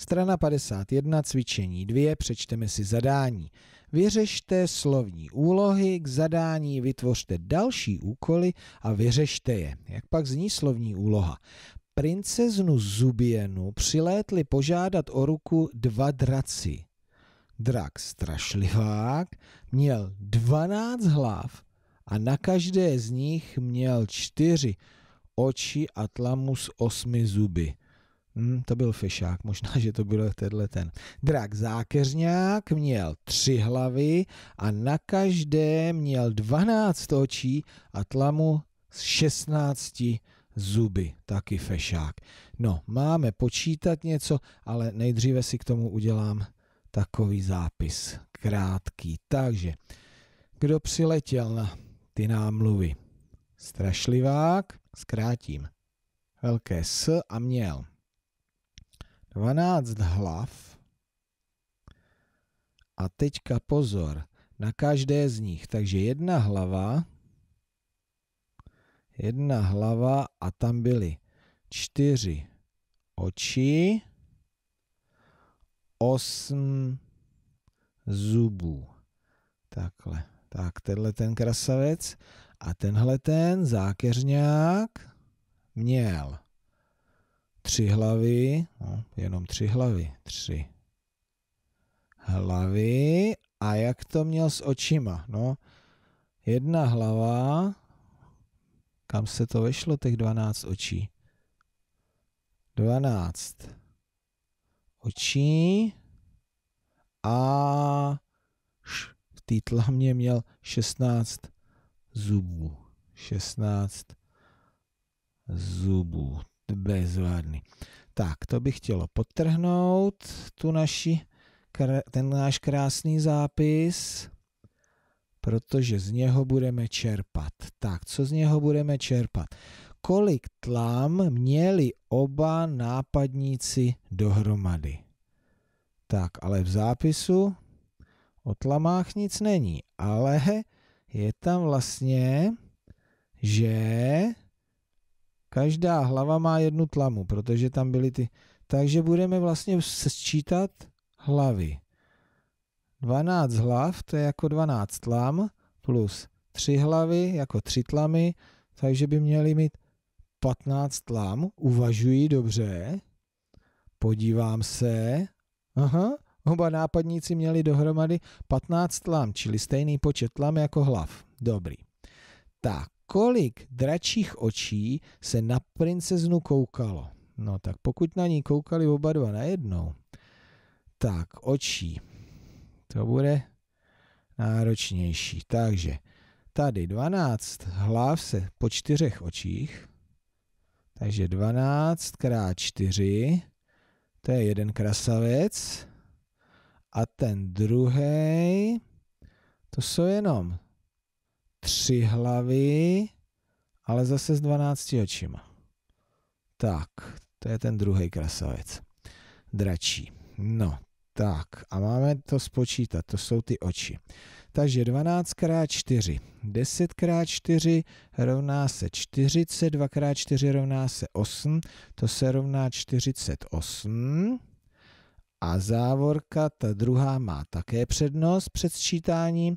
Strana 51, cvičení 2, přečteme si zadání. Vyřešte slovní úlohy, k zadání vytvořte další úkoly a vyřešte je. Jak pak zní slovní úloha? Princeznu Zubienu přilétli požádat o ruku dva draci. Drak strašlivák měl 12 hlav a na každé z nich měl čtyři oči a tlamu s osmi zuby. Hmm, to byl fešák, možná, že to byl tenhle ten. Drak zákeřňák měl tři hlavy a na každé měl 12 očí a tlamu z 16 zuby, taky fešák. No, máme počítat něco, ale nejdříve si k tomu udělám takový zápis, krátký. Takže, kdo přiletěl na ty námluvy? Strašlivák, zkrátím, velké S a měl 12 hlav a teďka pozor na každé z nich. Takže jedna hlava, jedna hlava a tam byly čtyři oči, osm zubů. Takhle. Tak, tenhle ten krasavec a tenhle ten zákeřňák měl tři hlavy, no, jenom tři hlavy, tři hlavy a jak to měl s očima, no, jedna hlava, kam se to vešlo, těch 12 očí, 12 očí a v té tlamě měl 16 zubů, 16 zubů, bezvadný. Tak, to bych chtělo potrhnout, tu naši, ten náš krásný zápis, protože z něho budeme čerpat. Tak, co z něho budeme čerpat? Kolik tlám měli oba nápadníci dohromady? Tak, ale v zápisu o tlamách nic není, ale je tam vlastně, že Každá hlava má jednu tlamu, protože tam byly ty... Takže budeme vlastně sčítat hlavy. 12 hlav, to je jako 12 tlam, plus 3 hlavy, jako 3 tlamy, takže by měli mít 15 tlam. Uvažuji dobře, podívám se. Aha, oba nápadníci měli dohromady 15 tlam, čili stejný počet tlam jako hlav. Dobrý. Tak, kolik dračích očí se na princeznu koukalo. No tak pokud na ní koukali oba dva najednou, tak očí. To bude náročnější. Takže tady 12 hlav se po čtyřech očích. Takže 12 krát 4, to je jeden krasavec. A ten druhý, to jsou jenom tři hlavy, ale zase s 12 očima. Tak, to je ten druhý krasavec. Dračí. No, tak, a máme to spočítat, to jsou ty oči. Takže 12 x 4, 10 x 4 rovná se 40, 2 x 4 rovná se 8, to se rovná 48. A závorka, ta druhá má také přednost před sčítáním,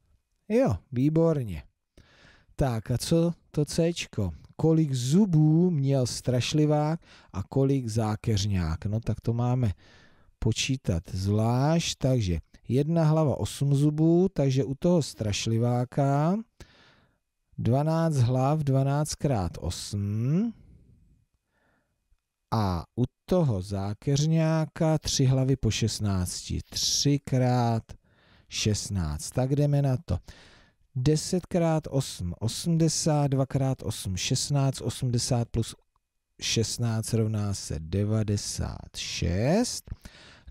Jo, výborně. Tak a co to C? Kolik zubů měl strašlivák a kolik zákeřňák? No tak to máme počítat zvlášť, takže jedna hlava 8 zubů, takže u toho strašliváka 12 hlav 12 krát 8 a u toho zákeřňáka 3 hlavy po 16, 3 krát 16. Tak jdeme na to. 10 x 8, 80, 2 x 8, 16, 80 plus 16 rovná se 96.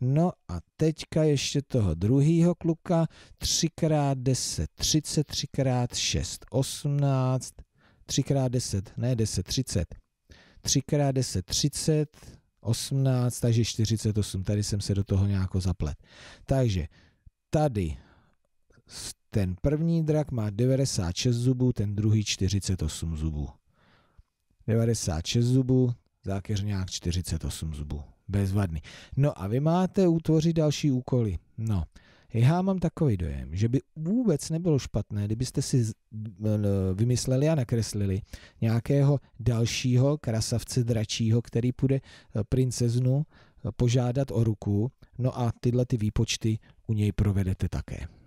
No a teďka ještě toho druhého kluka, 3 x 10, 30, 3 x 6, 18, 3 x 10, ne 10, 30, 3 x 10, 30, 18, takže 48, tady jsem se do toho nějako zaplet. Takže tady ten první drak má 96 zubů, ten druhý 48 zubů. 96 zubů, zákeřňák 48 zubů. Bezvadný. No a vy máte utvořit další úkoly. No, já mám takový dojem, že by vůbec nebylo špatné, kdybyste si vymysleli a nakreslili nějakého dalšího krasavce dračího, který půjde e, princeznu e, požádat o ruku. No a tyhle ty výpočty u něj provedete také.